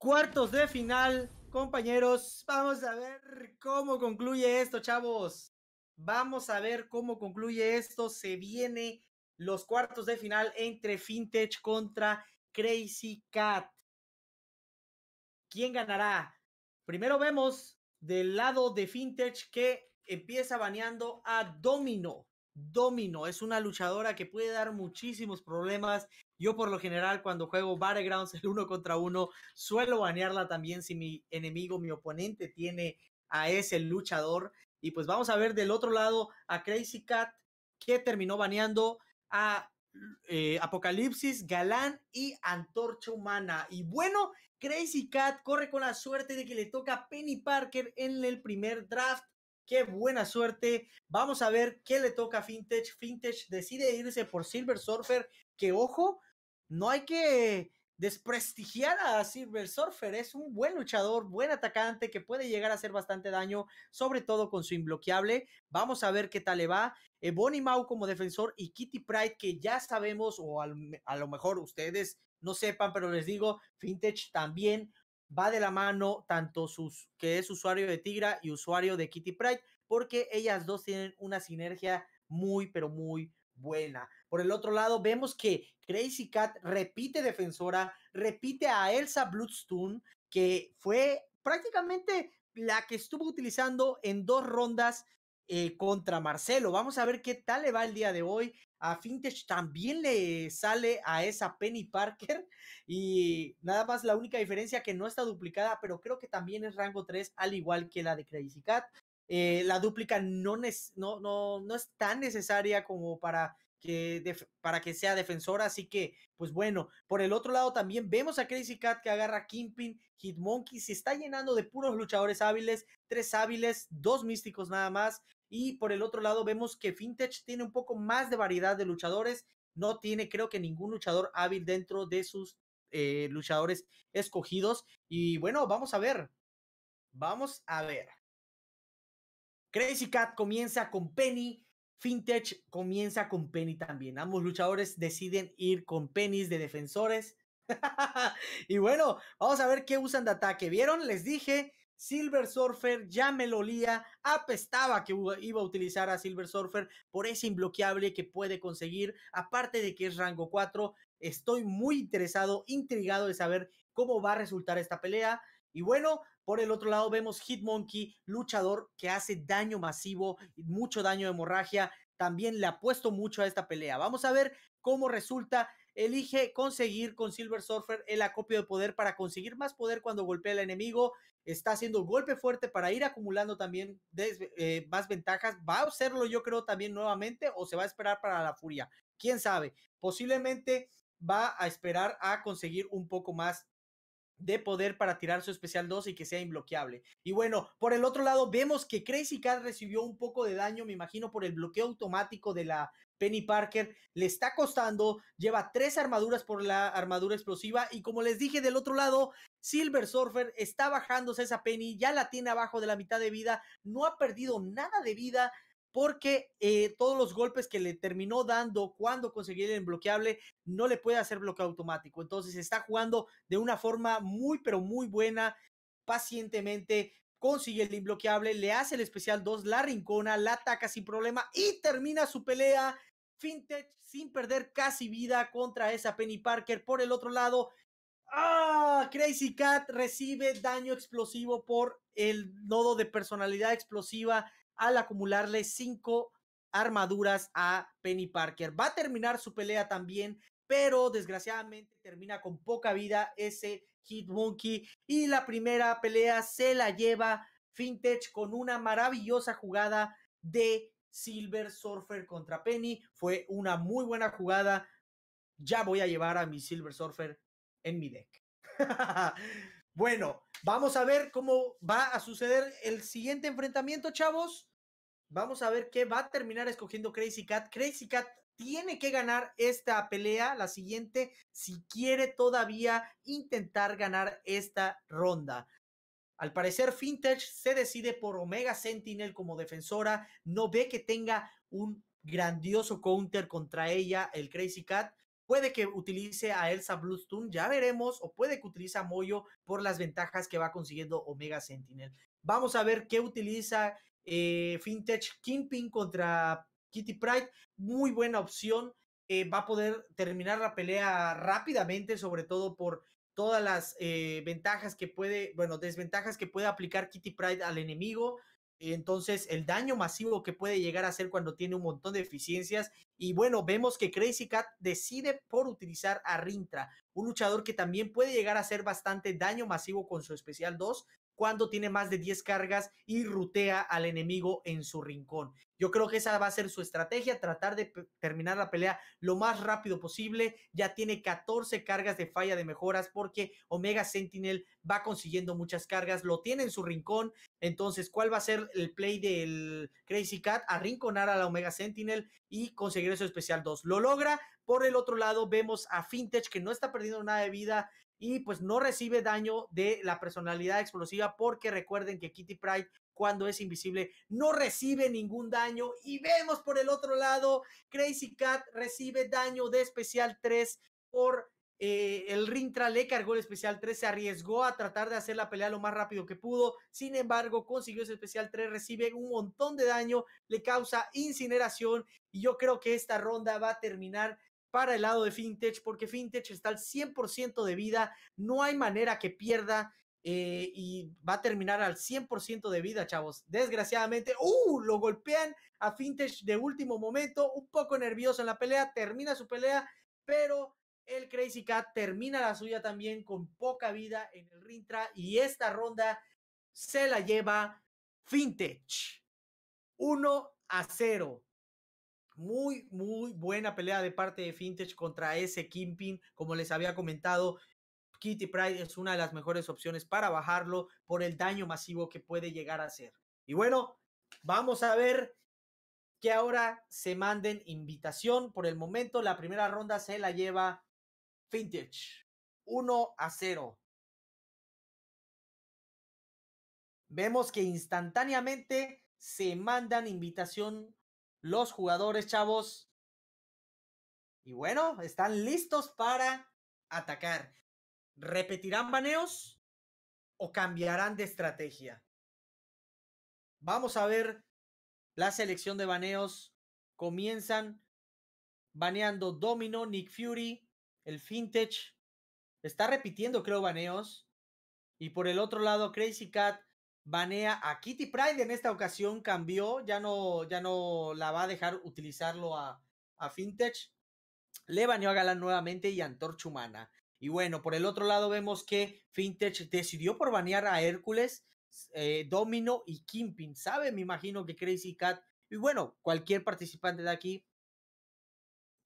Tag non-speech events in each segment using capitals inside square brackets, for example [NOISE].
Cuartos de final, compañeros. Vamos a ver cómo concluye esto, chavos. Vamos a ver cómo concluye esto. Se viene los cuartos de final entre Fintech contra Crazy Cat. ¿Quién ganará? Primero vemos del lado de Fintech que empieza baneando a Domino. Domino es una luchadora que puede dar muchísimos problemas yo por lo general cuando juego Battlegrounds el uno contra uno suelo banearla también si mi enemigo, mi oponente tiene a ese luchador. Y pues vamos a ver del otro lado a Crazy Cat que terminó baneando a eh, Apocalipsis, Galán y Antorcha Humana. Y bueno, Crazy Cat corre con la suerte de que le toca a Penny Parker en el primer draft. Qué buena suerte. Vamos a ver qué le toca a Fintech. Fintech decide irse por Silver Surfer, que ojo, no hay que desprestigiar a Silver Surfer. Es un buen luchador, buen atacante que puede llegar a hacer bastante daño, sobre todo con su imbloqueable. Vamos a ver qué tal le va. Eh, Bonnie Mau como defensor y Kitty Pride, que ya sabemos, o a lo mejor ustedes no sepan, pero les digo, Vintage también va de la mano, tanto sus, que es usuario de Tigra y usuario de Kitty Pride, porque ellas dos tienen una sinergia muy, pero muy buena. Por el otro lado, vemos que Crazy Cat repite defensora, repite a Elsa Bloodstone, que fue prácticamente la que estuvo utilizando en dos rondas eh, contra Marcelo. Vamos a ver qué tal le va el día de hoy. A Fintech también le sale a esa Penny Parker y nada más la única diferencia que no está duplicada, pero creo que también es rango 3 al igual que la de Crazy Cat. Eh, la duplica no, no, no, no, es tan necesaria como para que para que sea defensora, así que, pues bueno, por el otro lado también vemos a Crazy Cat que agarra a Kingpin, Hitmonkey, se está llenando de puros luchadores hábiles, tres hábiles, dos místicos nada más, y por el otro lado vemos que Fintech tiene un poco más de variedad de luchadores, no tiene creo que ningún luchador hábil dentro de sus eh, luchadores escogidos, y bueno, vamos a ver, vamos a ver. Crazy Cat comienza con Penny Fintech comienza con Penny también. Ambos luchadores deciden ir con penis de defensores. [LAUGHS] y bueno, vamos a ver qué usan de ataque. ¿Vieron? Les dije, Silver Surfer ya me lo olía, apestaba que iba a utilizar a Silver Surfer por ese imbloqueable que puede conseguir, aparte de que es rango 4, estoy muy interesado, intrigado de saber cómo va a resultar esta pelea. Y bueno, por el otro lado vemos Hitmonkey, luchador que hace daño masivo, mucho daño de hemorragia. También le apuesto mucho a esta pelea. Vamos a ver cómo resulta. Elige conseguir con Silver Surfer el acopio de poder para conseguir más poder cuando golpea al enemigo. Está haciendo golpe fuerte para ir acumulando también eh, más ventajas. Va a hacerlo yo creo también nuevamente o se va a esperar para la furia. ¿Quién sabe? Posiblemente va a esperar a conseguir un poco más de poder para tirar su especial 2 y que sea Inbloqueable, Y bueno, por el otro lado, vemos que Crazy Cat recibió un poco de daño, me imagino, por el bloqueo automático de la Penny Parker. Le está costando, lleva tres armaduras por la armadura explosiva. Y como les dije del otro lado, Silver Surfer está bajándose esa Penny, ya la tiene abajo de la mitad de vida, no ha perdido nada de vida porque eh, todos los golpes que le terminó dando cuando conseguía el bloqueable no le puede hacer bloqueo automático. Entonces está jugando de una forma muy, pero muy buena, pacientemente. Consigue el imbloqueable, le hace el especial 2, la rincona, la ataca sin problema y termina su pelea. Fintech sin perder casi vida contra esa Penny Parker. Por el otro lado, ¡ah! Crazy Cat recibe daño explosivo por el nodo de personalidad explosiva al acumularle cinco armaduras a Penny Parker. Va a terminar su pelea también, pero desgraciadamente termina con poca vida ese Kid Monkey y la primera pelea se la lleva Fintech con una maravillosa jugada de Silver Surfer contra Penny. Fue una muy buena jugada. Ya voy a llevar a mi Silver Surfer en mi deck. [LAUGHS] bueno, Vamos a ver cómo va a suceder el siguiente enfrentamiento, chavos. Vamos a ver qué va a terminar escogiendo Crazy Cat. Crazy Cat tiene que ganar esta pelea, la siguiente, si quiere todavía intentar ganar esta ronda. Al parecer, Fintech se decide por Omega Sentinel como defensora. No ve que tenga un grandioso counter contra ella, el Crazy Cat. Puede que utilice a Elsa Bluestone, ya veremos, o puede que utilice a Moyo por las ventajas que va consiguiendo Omega Sentinel. Vamos a ver qué utiliza eh, Fintech Kingpin contra Kitty Pride. Muy buena opción. Eh, va a poder terminar la pelea rápidamente, sobre todo por todas las eh, ventajas que puede, bueno, desventajas que puede aplicar Kitty Pride al enemigo. Entonces, el daño masivo que puede llegar a hacer cuando tiene un montón de eficiencias Y bueno, vemos que Crazy Cat decide por utilizar a Rintra, un luchador que también puede llegar a hacer bastante daño masivo con su especial 2, cuando tiene más de 10 cargas y rutea al enemigo en su rincón. Yo creo que esa va a ser su estrategia, tratar de terminar la pelea lo más rápido posible. Ya tiene 14 cargas de falla de mejoras porque Omega Sentinel va consiguiendo muchas cargas, lo tiene en su rincón. Entonces, ¿cuál va a ser el play del Crazy Cat? Arrinconar a la Omega Sentinel y conseguir su especial 2. Lo logra. Por el otro lado, vemos a Fintech que no está perdiendo nada de vida y pues no recibe daño de la personalidad explosiva porque recuerden que Kitty Pride cuando es invisible no recibe ningún daño y vemos por el otro lado Crazy Cat recibe daño de especial 3 por eh, el Rintra le cargó el especial 3, se arriesgó a tratar de hacer la pelea lo más rápido que pudo, sin embargo consiguió ese especial 3, recibe un montón de daño, le causa incineración y yo creo que esta ronda va a terminar para el lado de FinTech, porque FinTech está al 100% de vida, no hay manera que pierda eh, y va a terminar al 100% de vida, chavos. Desgraciadamente, ¡uh! Lo golpean a FinTech de último momento, un poco nervioso en la pelea, termina su pelea, pero el Crazy Cat termina la suya también con poca vida en el Rintra y esta ronda se la lleva FinTech. 1 a 0 muy, muy buena pelea de parte de Fintech contra ese kimping Como les había comentado, Kitty Pride es una de las mejores opciones para bajarlo por el daño masivo que puede llegar a hacer. Y bueno, vamos a ver que ahora se manden invitación. Por el momento, la primera ronda se la lleva Fintech. 1 a 0. Vemos que instantáneamente se mandan invitación los jugadores, chavos. Y bueno, están listos para atacar. ¿Repetirán baneos o cambiarán de estrategia? Vamos a ver la selección de baneos. Comienzan baneando Domino, Nick Fury, el Fintech. Está repitiendo, creo, baneos. Y por el otro lado, Crazy Cat banea a Kitty Pride. En esta ocasión cambió, ya no, ya no la va a dejar utilizarlo a, a Fintech. Le baneó a Galán nuevamente y a Antorcha Humana. Y bueno, por el otro lado vemos que Fintech decidió por banear a Hércules, eh, Domino y Kimpin. Sabe, me imagino que Crazy Cat y bueno, cualquier participante de aquí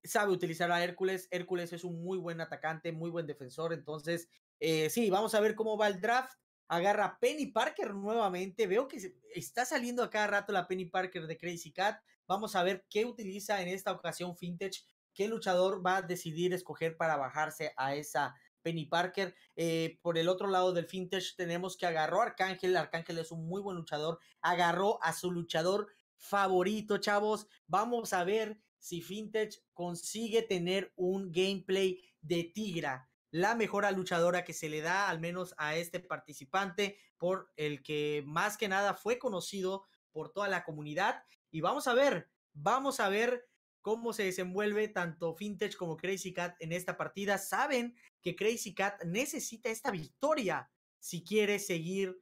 sabe utilizar a Hércules. Hércules es un muy buen atacante, muy buen defensor. Entonces, eh, sí, vamos a ver cómo va el draft agarra Penny Parker nuevamente. Veo que está saliendo a cada rato la Penny Parker de Crazy Cat. Vamos a ver qué utiliza en esta ocasión Fintech, qué luchador va a decidir escoger para bajarse a esa Penny Parker. Eh, por el otro lado del Fintech tenemos que agarró Arcángel. Arcángel es un muy buen luchador. Agarró a su luchador favorito, chavos. Vamos a ver si Fintech consigue tener un gameplay de Tigra la mejora luchadora que se le da, al menos a este participante, por el que más que nada fue conocido por toda la comunidad. Y vamos a ver, vamos a ver cómo se desenvuelve tanto Fintech como Crazy Cat en esta partida. Saben que Crazy Cat necesita esta victoria si quiere seguir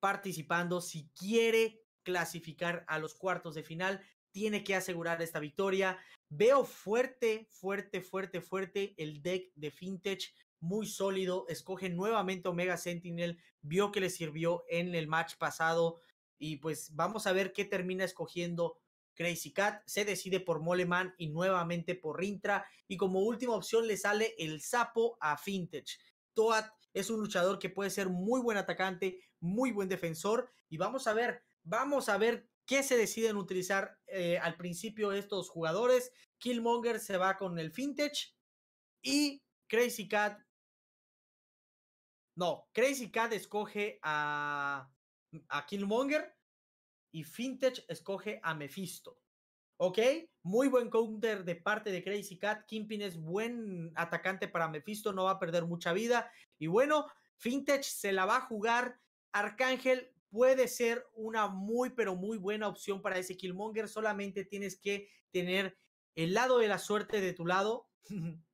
participando, si quiere clasificar a los cuartos de final, tiene que asegurar esta victoria. Veo fuerte, fuerte, fuerte, fuerte el deck de Fintech, muy sólido. Escoge nuevamente Omega Sentinel, vio que le sirvió en el match pasado. Y pues vamos a ver qué termina escogiendo Crazy Cat. Se decide por Moleman y nuevamente por Rintra. Y como última opción le sale el sapo a Fintech. Toad es un luchador que puede ser muy buen atacante, muy buen defensor. Y vamos a ver, vamos a ver qué se deciden utilizar eh, al principio estos jugadores. Killmonger se va con el Fintech y Crazy Cat. No, Crazy Cat escoge a, a Killmonger y Fintech escoge a Mephisto. ¿Ok? Muy buen counter de parte de Crazy Cat. Kimpin es buen atacante para Mephisto, no va a perder mucha vida. Y bueno, Fintech se la va a jugar. Arcángel puede ser una muy, pero muy buena opción para ese Killmonger. Solamente tienes que tener el lado de la suerte de tu lado [LAUGHS]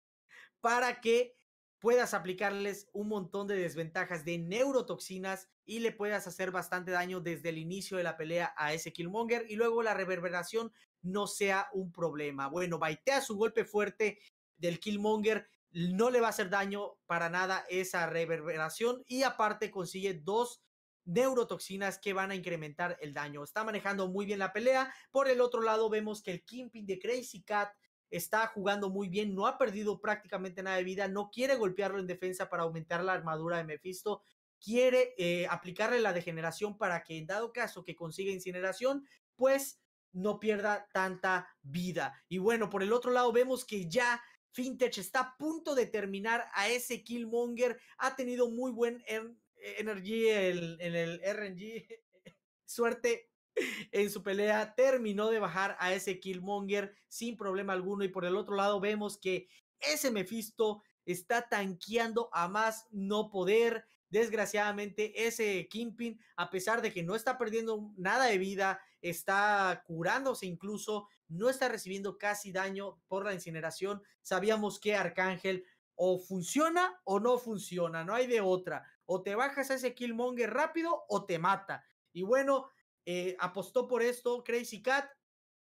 para que puedas aplicarles un montón de desventajas de neurotoxinas y le puedas hacer bastante daño desde el inicio de la pelea a ese Killmonger y luego la reverberación no sea un problema. Bueno, baitea su golpe fuerte del Killmonger, no le va a hacer daño para nada esa reverberación y aparte consigue dos neurotoxinas que van a incrementar el daño. Está manejando muy bien la pelea. Por el otro lado, vemos que el Kingpin de Crazy Cat está jugando muy bien, no ha perdido prácticamente nada de vida, no quiere golpearlo en defensa para aumentar la armadura de Mephisto, quiere eh, aplicarle la degeneración para que en dado caso que consiga incineración, pues no pierda tanta vida. Y bueno, por el otro lado vemos que ya Fintech está a punto de terminar a ese Killmonger, ha tenido muy buen em, e-, Energy, en el RNG, [LAUGHS] suerte en su pelea, terminó de bajar a ese Killmonger sin problema alguno. Y por el otro lado vemos que ese Mephisto está tanqueando a más no poder. Desgraciadamente, ese Kingpin, a pesar de que no está perdiendo nada de vida, está curándose incluso, no está recibiendo casi daño por la incineración. Sabíamos que Arcángel o funciona o no funciona, no hay de otra. O te bajas a ese Killmonger rápido o te mata. Y bueno, eh, apostó por esto Crazy Cat.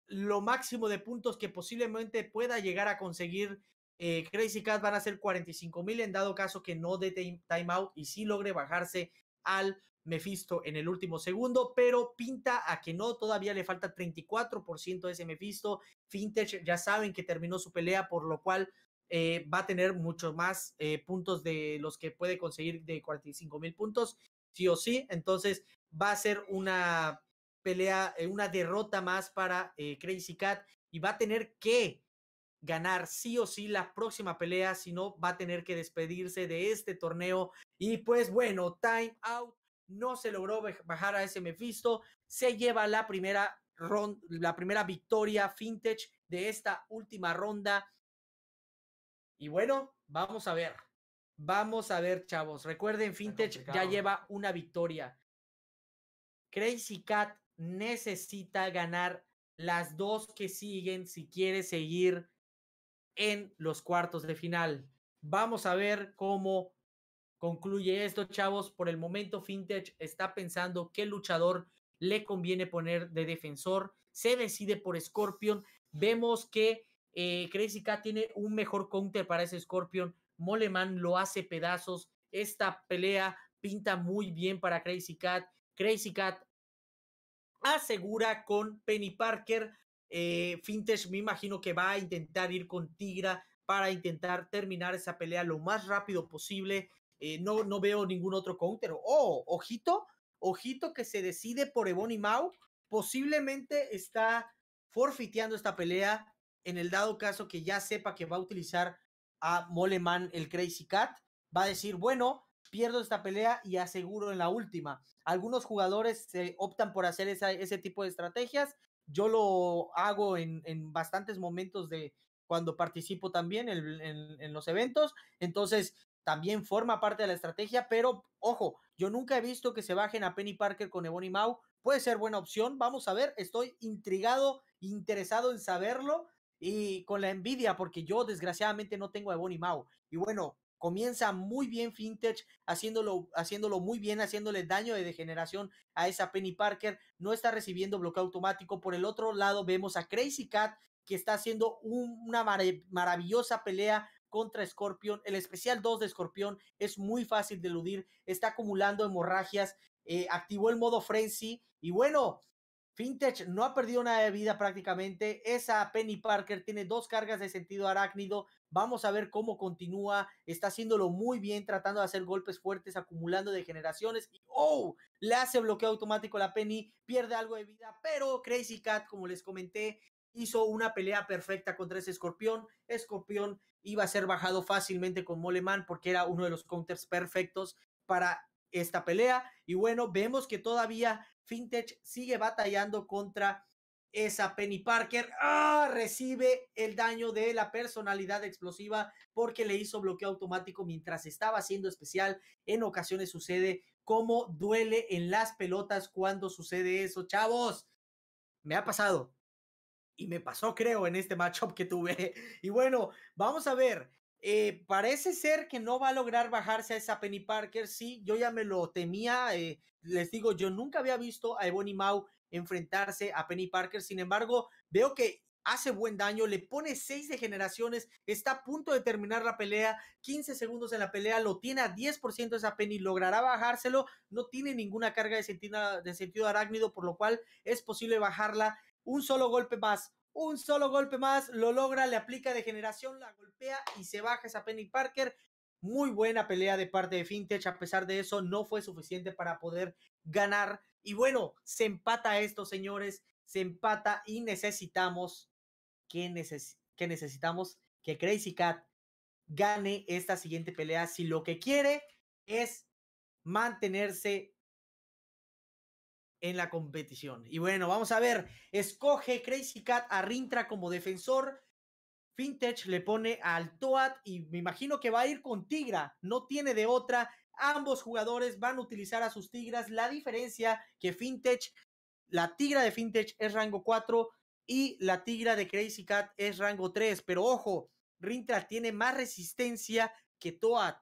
Lo máximo de puntos que posiblemente pueda llegar a conseguir eh, Crazy Cat van a ser 45 mil en dado caso que no dé timeout y sí logre bajarse al Mephisto en el último segundo, pero pinta a que no, todavía le falta 34% de ese Mephisto. Fintech ya saben que terminó su pelea, por lo cual eh, va a tener muchos más eh, puntos de los que puede conseguir de 45 mil puntos, sí o sí. Entonces va a ser una pelea, eh, una derrota más para Crazy Cat y va a tener que ganar sí o sí la próxima pelea, si no va a tener que despedirse de este torneo. Y pues bueno, time out. No se logró bajar a ese Mephisto. Se lleva la primera, ronda, la primera victoria fintech de esta última ronda y bueno, vamos a ver. Vamos a ver, chavos. Recuerden, Fintech ya lleva una victoria. Crazy Cat necesita ganar las dos que siguen si quiere seguir en los cuartos de final. Vamos a ver cómo concluye esto, chavos. Por el momento, Fintech está pensando qué luchador le conviene poner de defensor. Se decide por Scorpion. Vemos que eh, Crazy Cat tiene un mejor counter para ese Scorpion. Moleman lo hace pedazos. Esta pelea pinta muy bien para Crazy Cat. Crazy Cat asegura con Penny Parker. Eh, Fintech me imagino que va a intentar ir con Tigra para intentar terminar esa pelea lo más rápido posible. Eh, no, no veo ningún otro counter. Oh, ojito, ojito que se decide por Ebony Mau. Posiblemente está forfiteando esta pelea en el dado caso que ya sepa que va a utilizar a Moleman el Crazy Cat, va a decir, bueno, pierdo esta pelea y aseguro en la última. Algunos jugadores optan por hacer ese tipo de estrategias. Yo lo hago en, bastantes momentos de cuando participo también en, los eventos. Entonces, también forma parte de la estrategia, pero ojo, yo nunca he visto que se bajen a Penny Parker con Ebony Mau. Puede ser buena opción, vamos a ver, estoy intrigado, interesado en saberlo y con la envidia, porque yo desgraciadamente no tengo a Bonnie Mao. Y bueno, comienza muy bien Fintech, haciéndolo, haciéndolo muy bien, haciéndole daño de degeneración a esa Penny Parker. No está recibiendo bloqueo automático. Por el otro lado, vemos a Crazy Cat, que está haciendo una maravillosa pelea contra Scorpion. El especial 2 de Scorpion es muy fácil de eludir, está acumulando hemorragias. Eh, activó el modo Frenzy y bueno, Fintech no ha perdido nada de vida prácticamente. Esa Penny Parker tiene dos cargas de sentido arácnido. Vamos a ver cómo continúa. Está haciéndolo muy bien, tratando de hacer golpes fuertes, acumulando degeneraciones. ¡oh! Le hace bloqueo automático a la Penny, pierde algo de vida. Pero Crazy Cat, como les comenté, hizo una pelea perfecta contra ese escorpión. Escorpión iba a ser bajado fácilmente con Moleman porque era uno de los counters perfectos para esta pelea. Y bueno, vemos que todavía Fintech sigue batallando contra esa Penny Parker. ¡Ah! Recibe el daño de la personalidad explosiva porque le hizo bloqueo automático mientras estaba haciendo especial. En ocasiones sucede cómo duele en las pelotas cuando sucede eso, chavos. Me ha pasado. Y me pasó, creo, en este matchup que tuve. [LAUGHS] Y bueno, vamos a ver eh, parece ser que no va a lograr bajarse a esa Penny Parker. Sí, yo ya me lo temía. Eh, les digo, yo nunca había visto a Ebony Mau enfrentarse a Penny Parker. Sin embargo, veo que hace buen daño, le pone 6 de generaciones, está a punto de terminar la pelea, 15 segundos en la pelea, lo tiene a 10% esa Penny, logrará bajárselo, no tiene ninguna carga de sentido, de sentido arácnido, por lo cual es posible bajarla. Un solo golpe más, un solo golpe más, lo logra, le aplica de generación, la golpea y se baja esa Penny Parker. Muy buena pelea de parte de Fintech, a pesar de eso no fue suficiente para poder ganar. Y bueno, se empata esto, señores, se empata y necesitamos que, que necesitamos que Crazy Cat gane esta siguiente pelea si lo que quiere es mantenerse en la competición. Y bueno, vamos a ver, escoge Crazy Cat a Rintra como defensor. Fintech le pone al Toad y me imagino que va a ir con Tigra, no tiene de otra. Ambos jugadores van a utilizar a sus Tigras. La diferencia que Fintech, la Tigra de Fintech es rango 4 y la Tigra de Crazy Cat es rango 3. Pero ojo, Rintra tiene más resistencia que Toad.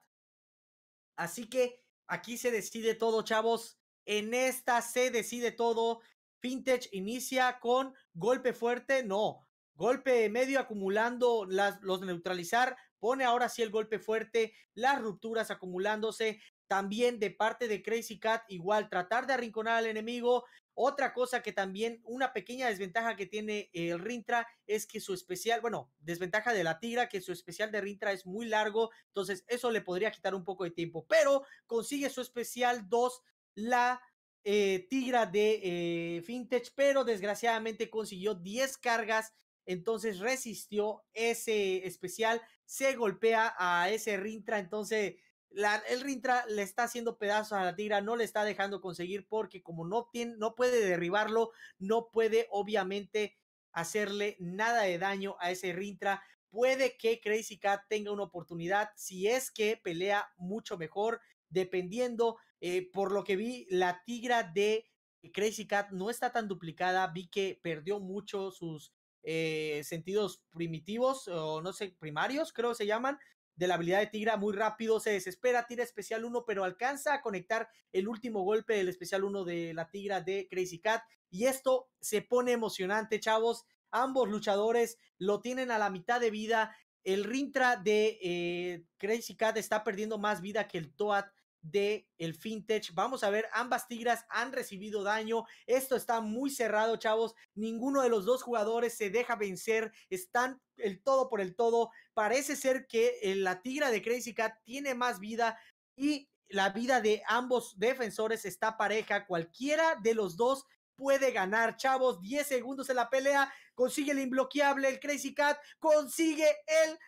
Así que aquí se decide todo, chavos. En esta se decide todo. Fintech inicia con golpe fuerte, no, golpe medio acumulando las, los neutralizar, pone ahora sí el golpe fuerte, las rupturas acumulándose, también de parte de Crazy Cat, igual tratar de arrinconar al enemigo. Otra cosa que también, una pequeña desventaja que tiene el Rintra es que su especial, bueno, desventaja de la tigra, que su especial de Rintra es muy largo, entonces eso le podría quitar un poco de tiempo, pero consigue su especial 2 la eh, tigra de eh, Fintech, pero desgraciadamente consiguió 10 cargas, entonces resistió ese especial, se golpea a ese Rintra, entonces el Rintra le está haciendo pedazos a la tigra, no le está dejando conseguir porque como no, tiene, no puede derribarlo, no puede obviamente hacerle nada de daño a ese Rintra. Puede que Crazy Cat tenga una oportunidad si es que pelea mucho mejor, dependiendo eh, por lo que vi, la tigra de Crazy Cat no está tan duplicada. Vi que perdió mucho sus eh, sentidos primitivos, o no sé, primarios, creo que se llaman, de la habilidad de Tigra muy rápido, se desespera, tira especial 1, pero alcanza a conectar el último golpe del especial 1 de la Tigra de Crazy Cat. Y esto se pone emocionante, chavos. Ambos luchadores lo tienen a la mitad de vida. El Rintra de eh, Crazy Cat está perdiendo más vida que el Toad de el fintech. Vamos a ver, ambas tigras han recibido daño. Esto está muy cerrado, chavos. Ninguno de los dos jugadores se deja vencer. Están el todo por el todo. Parece ser que eh, la tigra de Crazy Cat tiene más vida y la vida de ambos defensores está pareja. Cualquiera de los dos puede ganar, chavos. 10 segundos en la pelea. Consigue el imbloqueable, el Crazy Cat. Consigue el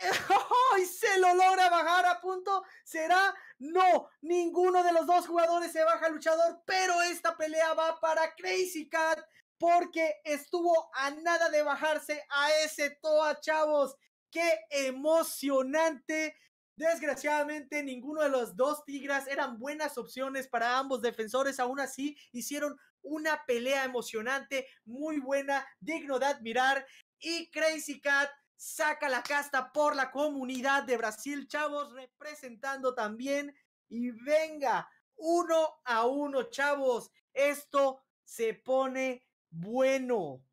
[LAUGHS] y se lo logra bajar a punto. Será no, ninguno de los dos jugadores se baja luchador, pero esta pelea va para Crazy Cat porque estuvo a nada de bajarse a ese Toa, chavos. Qué emocionante. Desgraciadamente, ninguno de los dos Tigras eran buenas opciones para ambos defensores. Aún así, hicieron una pelea emocionante, muy buena, digno de admirar. Y Crazy Cat saca la casta por la comunidad de Brasil, chavos, representando también. Y venga, uno a uno, chavos. Esto se pone bueno.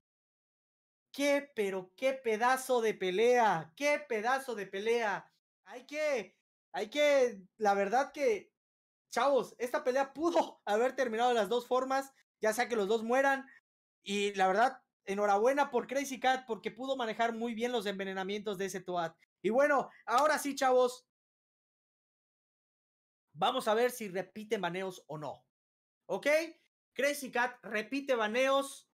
Qué, pero qué pedazo de pelea, qué pedazo de pelea. Hay que, hay que, la verdad que, chavos, esta pelea pudo [LAUGHS] haber terminado de las dos formas, ya sea que los dos mueran. Y la verdad, enhorabuena por Crazy Cat porque pudo manejar muy bien los envenenamientos de ese Toad. Y bueno, ahora sí, chavos. Vamos a ver si repite baneos o no. ¿Ok? Crazy Cat repite baneos.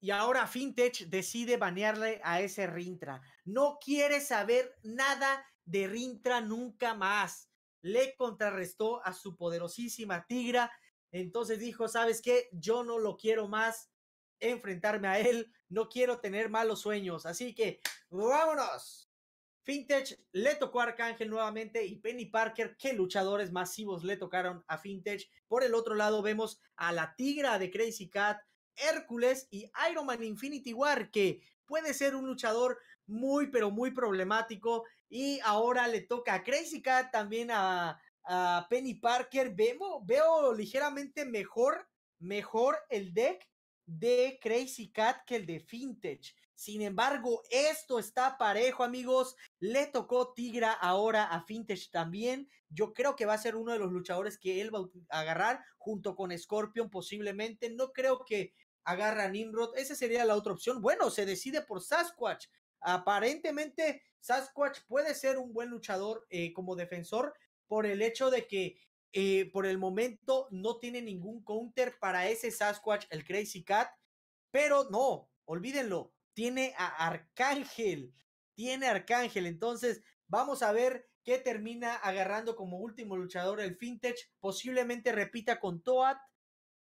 Y ahora Fintech decide banearle a ese Rintra. No quiere saber nada de Rintra nunca más. Le contrarrestó a su poderosísima Tigra. Entonces dijo, ¿sabes qué? Yo no lo quiero más enfrentarme a él, no quiero tener malos sueños, así que vámonos. Fintech le tocó a Arcángel nuevamente y Penny Parker, que luchadores masivos le tocaron a Fintech. Por el otro lado vemos a la tigra de Crazy Cat, Hércules y Iron Man Infinity War, que puede ser un luchador muy, pero muy problemático. Y ahora le toca a Crazy Cat también a, Penny Parker. Veo, veo ligeramente mejor, mejor el deck de Crazy Cat que el de Fintech. Sin embargo, esto está parejo, amigos. Le tocó Tigra ahora a Fintech también. Yo creo que va a ser uno de los luchadores que él va a agarrar junto con Scorpion posiblemente. No creo que agarra a Nimrod. Esa sería la otra opción. Bueno, se decide por Sasquatch. Aparentemente, Sasquatch puede ser un buen luchador eh, como defensor por el hecho de que eh, por el momento no tiene ningún counter para ese Sasquatch, el Crazy Cat, pero no, olvídenlo, tiene a Arcángel, tiene Arcángel, entonces vamos a ver qué termina agarrando como último luchador el Fintech, posiblemente repita con Toad,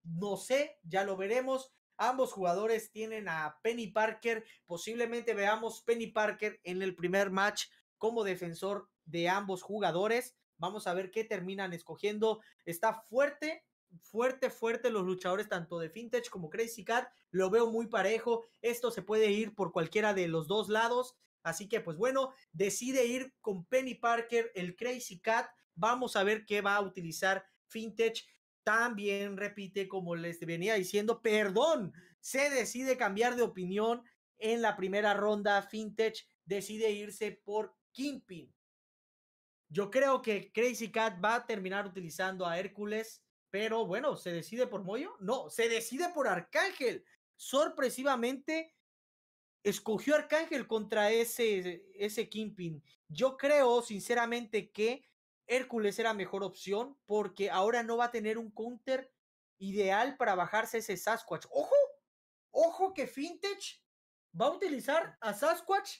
no sé, ya lo veremos. Ambos jugadores tienen a Penny Parker. Posiblemente veamos Penny Parker en el primer match como defensor de ambos jugadores. Vamos a ver qué terminan escogiendo. Está fuerte, fuerte, fuerte los luchadores tanto de Fintech como Crazy Cat. Lo veo muy parejo. Esto se puede ir por cualquiera de los dos lados. Así que, pues bueno, decide ir con Penny Parker, el Crazy Cat. Vamos a ver qué va a utilizar Fintech. También repite, como les venía diciendo, perdón, se decide cambiar de opinión en la primera ronda. Fintech decide irse por Kingpin. Yo creo que Crazy Cat va a terminar utilizando a Hércules, pero bueno, ¿se decide por Moyo? No, se decide por Arcángel. Sorpresivamente, escogió Arcángel contra ese, ese Kingpin. Yo creo, sinceramente, que Hércules era mejor opción porque ahora no va a tener un counter ideal para bajarse ese Sasquatch. ¡Ojo! ¡Ojo que Fintech va a utilizar a Sasquatch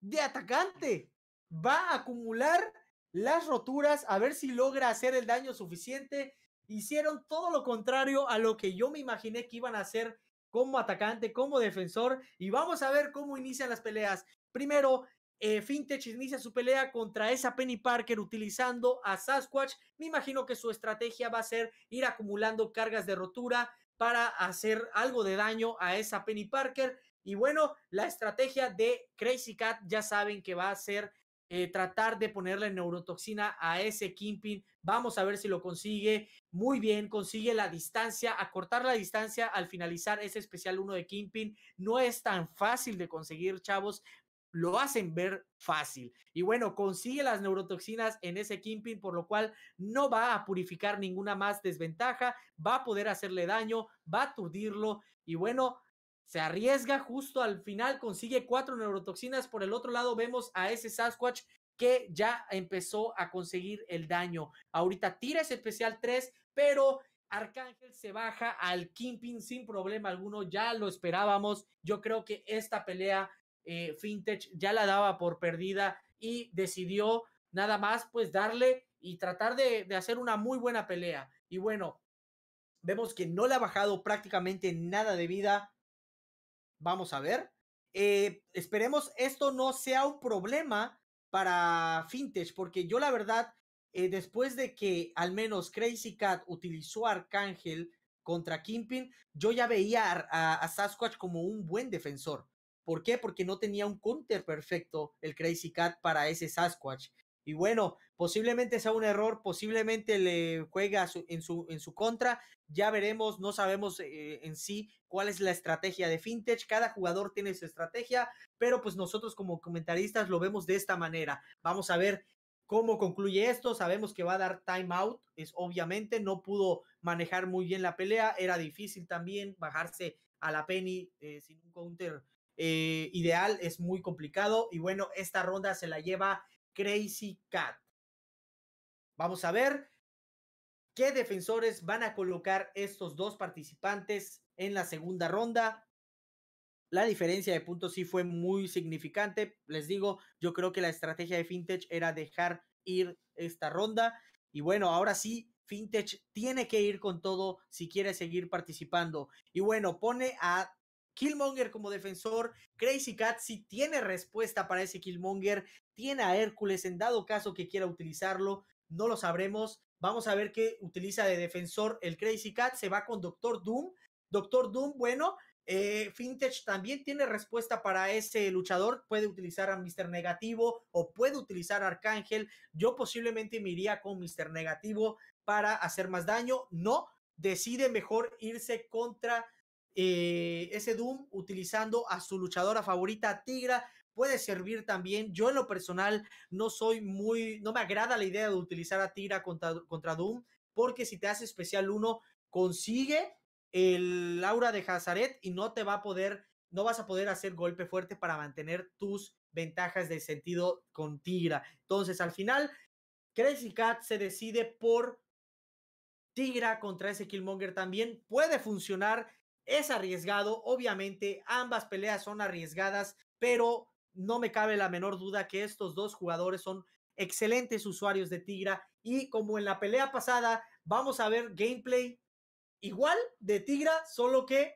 de atacante! Va a acumular las roturas, a ver si logra hacer el daño suficiente. Hicieron todo lo contrario a lo que yo me imaginé que iban a hacer como atacante, como defensor. Y vamos a ver cómo inician las peleas. Primero, eh, Fintech inicia su pelea contra esa Penny Parker utilizando a Sasquatch. Me imagino que su estrategia va a ser ir acumulando cargas de rotura para hacer algo de daño a esa Penny Parker. Y bueno, la estrategia de Crazy Cat ya saben que va a ser eh, tratar de ponerle neurotoxina a ese Kimping. Vamos a ver si lo consigue. Muy bien, consigue la distancia, acortar la distancia al finalizar ese especial 1 de Kimping. No es tan fácil de conseguir, chavos. Lo hacen ver fácil. Y bueno, consigue las neurotoxinas en ese Kimping, por lo cual no va a purificar ninguna más desventaja, va a poder hacerle daño, va a aturdirlo. Y bueno, se arriesga justo al final, consigue cuatro neurotoxinas. Por el otro lado, vemos a ese Sasquatch que ya empezó a conseguir el daño. Ahorita tira ese especial 3, pero Arcángel se baja al Kingpin sin problema alguno. Ya lo esperábamos. Yo creo que esta pelea eh, Fintech ya la daba por perdida y decidió nada más pues darle y tratar de, de hacer una muy buena pelea. Y bueno, vemos que no le ha bajado prácticamente nada de vida Vamos a ver. Eh, esperemos esto no sea un problema para Fintech, porque yo la verdad, eh, después de que al menos Crazy Cat utilizó Arcángel contra Kingpin, yo ya veía a, Sasquatch como un buen defensor. ¿Por qué? Porque no tenía un counter perfecto el Crazy Cat para ese Sasquatch. Y bueno, Posiblemente sea un error, posiblemente le juega en, su, en su contra. Ya veremos, no sabemos eh, en sí cuál es la estrategia de FinTech. Cada jugador tiene su estrategia, pero pues nosotros como comentaristas lo vemos de esta manera. Vamos a ver cómo concluye esto. Sabemos que va a dar timeout, es obviamente, no pudo manejar muy bien la pelea. Era difícil también bajarse a la penny eh, sin un counter eh, ideal, es muy complicado. Y bueno, esta ronda se la lleva Crazy Cat. Vamos a ver qué defensores van a colocar estos dos participantes en la segunda ronda. La diferencia de puntos sí fue muy significante. Les digo, yo creo que la estrategia de Fintech era dejar ir esta ronda. Y bueno, ahora sí, Fintech tiene que ir con todo si quiere seguir participando. Y bueno, pone a Killmonger como defensor. Crazy Cat sí tiene respuesta para ese Killmonger. Tiene a Hércules en dado caso que quiera utilizarlo no lo sabremos. Vamos a ver qué utiliza de defensor el Crazy Cat. Se va con Doctor Doom. Doctor Doom, bueno, eh, Fintech también tiene respuesta para ese luchador. Puede utilizar a Mr. Negativo o puede utilizar a Arcángel. Yo posiblemente me iría con Mr. Negativo para hacer más daño. No, decide mejor irse contra eh, ese Doom utilizando a su luchadora favorita, Tigra puede servir también. Yo en lo personal no soy muy, no me agrada la idea de utilizar a Tira contra, contra Doom, porque si te hace especial uno, consigue el aura de Hazaret y no te va a poder, no vas a poder hacer golpe fuerte para mantener tus ventajas de sentido con Tigra. Entonces, al final, Crazy Cat se decide por Tigra contra ese Killmonger también. Puede funcionar, es arriesgado, obviamente, ambas peleas son arriesgadas, pero no me cabe la menor duda que estos dos jugadores son excelentes usuarios de Tigra y como en la pelea pasada vamos a ver gameplay igual de Tigra, solo que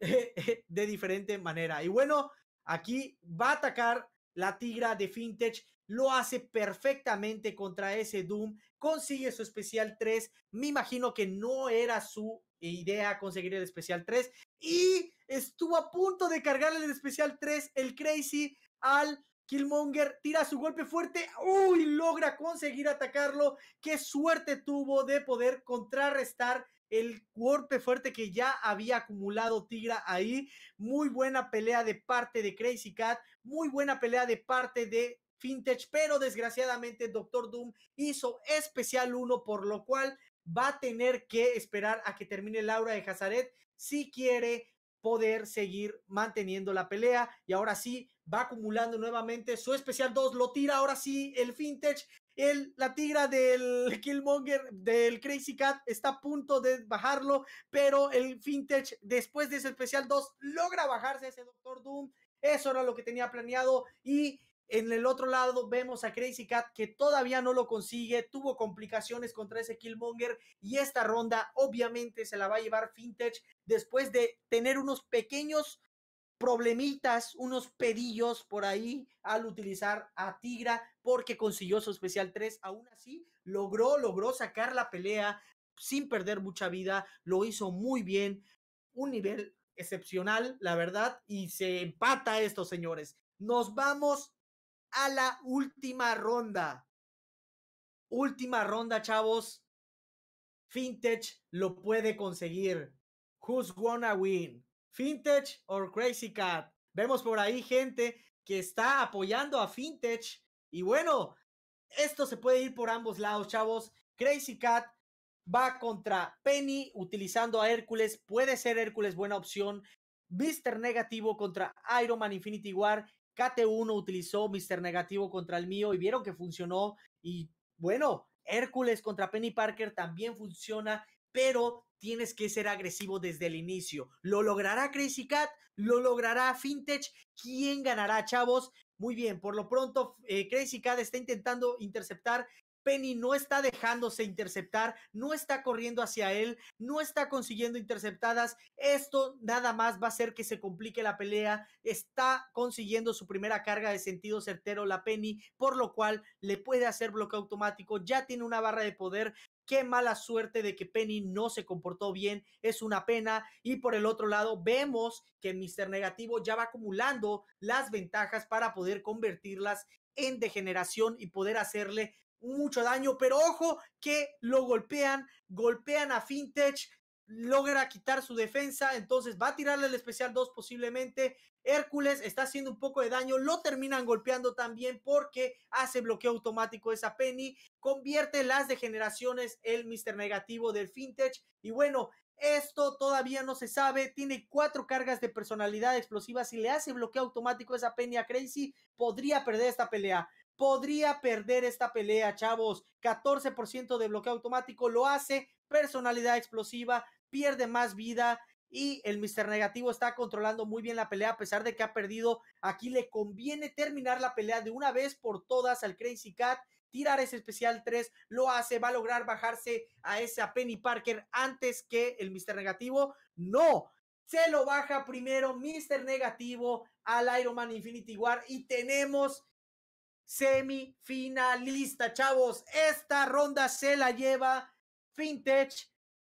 [LAUGHS] de diferente manera. Y bueno, aquí va a atacar la Tigra de Fintech, lo hace perfectamente contra ese Doom, consigue su especial 3, me imagino que no era su idea conseguir el especial 3, y estuvo a punto de cargarle el especial 3, el Crazy, al Killmonger tira su golpe fuerte, uy, logra conseguir atacarlo. Qué suerte tuvo de poder contrarrestar el golpe fuerte que ya había acumulado Tigra ahí. Muy buena pelea de parte de Crazy Cat, muy buena pelea de parte de Fintech, pero desgraciadamente Doctor Doom hizo especial uno, por lo cual va a tener que esperar a que termine Laura de Hazaret si quiere poder seguir manteniendo la pelea y ahora sí va acumulando nuevamente su especial 2, lo tira ahora sí el vintage el, la tigra del [LAUGHS] Killmonger, del Crazy Cat está a punto de bajarlo, pero el vintage después de ese especial 2 logra bajarse ese Doctor Doom, eso era lo que tenía planeado y en el otro lado vemos a Crazy Cat que todavía no lo consigue, tuvo complicaciones contra ese Killmonger y esta ronda obviamente se la va a llevar Fintech después de tener unos pequeños problemitas, unos pedillos por ahí al utilizar a Tigra porque consiguió su especial 3, aún así logró, logró sacar la pelea sin perder mucha vida, lo hizo muy bien, un nivel excepcional, la verdad, y se empata esto, señores. Nos vamos a la última ronda. Última ronda, chavos. Fintech lo puede conseguir. Who's gonna win? Fintech or Crazy Cat? Vemos por ahí gente que está apoyando a Fintech. Y bueno, esto se puede ir por ambos lados, chavos. Crazy Cat va contra Penny utilizando a Hércules. Puede ser Hércules buena opción. Mister Negativo contra Iron Man Infinity War KT1 utilizó Mister Negativo contra el mío y vieron que funcionó. Y bueno, Hércules contra Penny Parker también funciona, pero tienes que ser agresivo desde el inicio. ¿Lo logrará Crazy Cat? ¿Lo logrará Fintech? ¿Quién ganará, chavos? Muy bien, por lo pronto, eh, Crazy Cat está intentando interceptar Penny no está dejándose interceptar, no está corriendo hacia él, no está consiguiendo interceptadas. Esto nada más va a hacer que se complique la pelea. Está consiguiendo su primera carga de sentido certero la Penny, por lo cual le puede hacer bloqueo automático. Ya tiene una barra de poder. Qué mala suerte de que Penny no se comportó bien, es una pena. Y por el otro lado, vemos que Mr. Negativo ya va acumulando las ventajas para poder convertirlas en degeneración y poder hacerle mucho daño, pero ojo que lo golpean, golpean a Fintech, logra quitar su defensa, entonces va a tirarle el especial 2 posiblemente. Hércules está haciendo un poco de daño, lo terminan golpeando también porque hace bloqueo automático esa Penny, convierte las degeneraciones el Mister Negativo del Fintech y bueno, esto todavía no se sabe. Tiene cuatro cargas de personalidad explosiva. Si le hace bloqueo automático esa Penny a Crazy, podría perder esta pelea podría perder esta pelea, chavos. 14% de bloqueo automático lo hace, personalidad explosiva, pierde más vida. Y el Mister Negativo está controlando muy bien la pelea a pesar de que ha perdido. Aquí le conviene terminar la pelea de una vez por todas al Crazy Cat tirar ese especial 3, lo hace, va a lograr bajarse a esa Penny Parker antes que el Mr. Negativo. No, se lo baja primero Mr. Negativo al Iron Man Infinity War y tenemos semifinalista, chavos. Esta ronda se la lleva Fintech,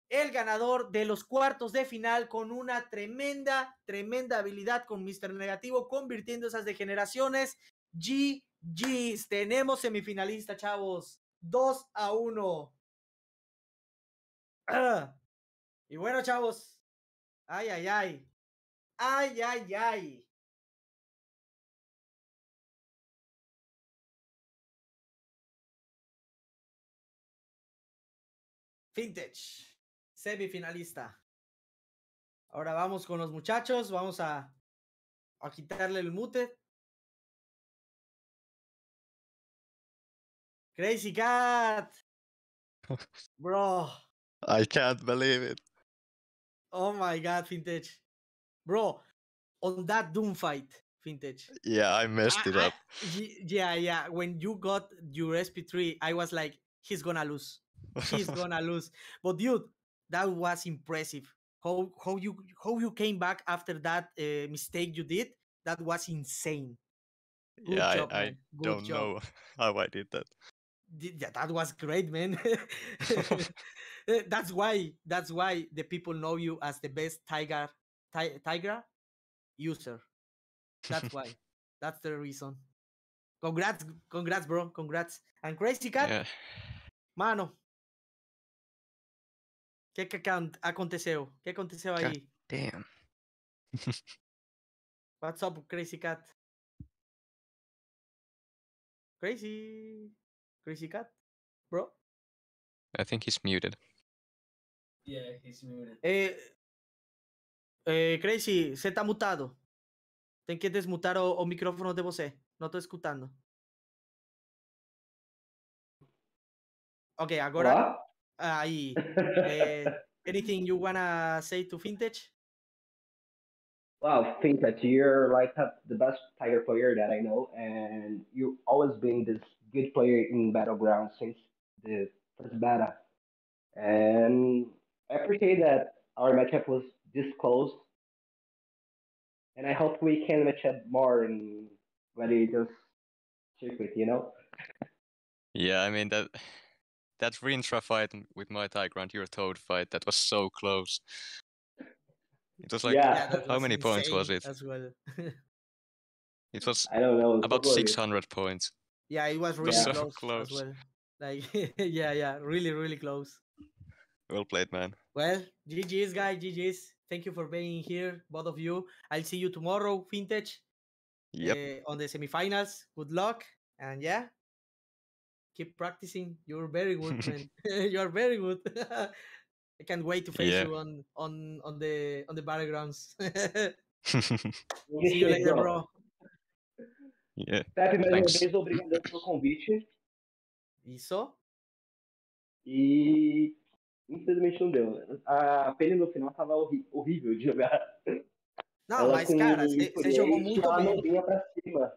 el ganador de los cuartos de final con una tremenda, tremenda habilidad con Mister Negativo, convirtiendo esas degeneraciones. GG's, tenemos semifinalista, chavos. 2 a 1. [CLEARS THROAT] Y bueno, chavos. Ay, ay, ay. Ay, ay, ay. Fintech, semifinalista. Ahora vamos con los muchachos, vamos a, quitarle el mute. Crazy Cat. [LAUGHS] Bro. I can't believe it. Oh my god, vintage, Bro, on that Doom fight, vintage. Yeah, I messed ah, it ah, up. yeah, yeah. When you got your SP3, I was like, he's gonna lose. he's [LAUGHS] gonna lose. But dude, that was impressive. How how you how you came back after that uh, mistake you did? That was insane. Good yeah, job, I, I don't job. know [LAUGHS] how I did that. Yeah, that was great, man. [LAUGHS] Eh, that's why that's why the people know you as the best tiger tiger user. That's why. that's the reason. Congrats, congrats, bro, congrats. And crazy cat, yeah. mano, ¿Qué que aconteceu? ¿Qué que aconteceu God damn. [LAUGHS] What's up, Crazy Cat? Crazy. Crazy Cat? Bro? I think he's muted. Yeah, he's muted. Eh, eh, Crazy, se está mutado. Tem que desmutar o, micrófono de você. No estoy escuchando Ok, agora. I, eh, [LAUGHS] anything you wanna say to Fintech? Well, Fintech, you're like the best Tiger player that I know, and you've always been this good player in Battleground since the first beta. And I appreciate that our matchup was this close, and I hope we can match up more and really just circuit, you know. Yeah, I mean that that Rintra fight with my Thai your Toad fight that was so close. It was like yeah, was how many points was it? Well. [LAUGHS] it was I don't know about six hundred points. Yeah, it was really it was yeah. so close. close. Well. Like [LAUGHS] yeah, yeah, really, really close. Well played, man. Well, GG's guys, GG's. Thank you for being here, both of you. I'll see you tomorrow, vintage. Yep. Uh, on the semifinals. Good luck. And yeah, keep practicing. You're very good, man. [LAUGHS] are [LAUGHS] very good. [LAUGHS] I can't wait to face yeah. you on on on the on the battlegrounds. See you later, bro. Yeah. Pepe, mais uma vez, obrigado pelo convite. Isso. E infelizmente não deu. Né? A pele no final tava horrível de jogar. Não, Ela mas cara, você jogou muito Ela bem. não vinha pra cima.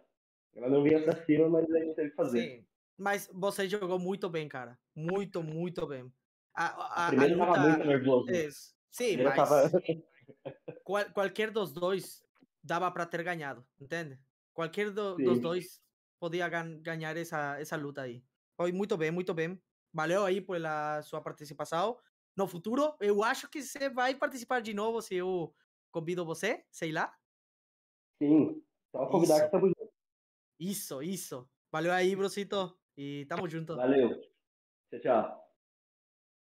Ela não vinha pra cima, mas a gente teve que fazer. Sim. Mas você jogou muito bem, cara. Muito, muito bem. A, a, primeiro a luta... tava muito nervoso. Né? Sim, mas tava... [LAUGHS] qual, qualquer dos dois dava para ter ganhado, entende? Qualquer do, dos dois podia gan, ganhar essa, essa luta aí. Foi muito bem, muito bem. Valeu aí pela sua participação. No futuro, eu acho que você vai participar de novo se eu convido você, sei lá. Sim, só convidar isso. que estamos juntos. Isso, isso. Valeu aí, brocito e tamo junto. Valeu. Tchau, tchau.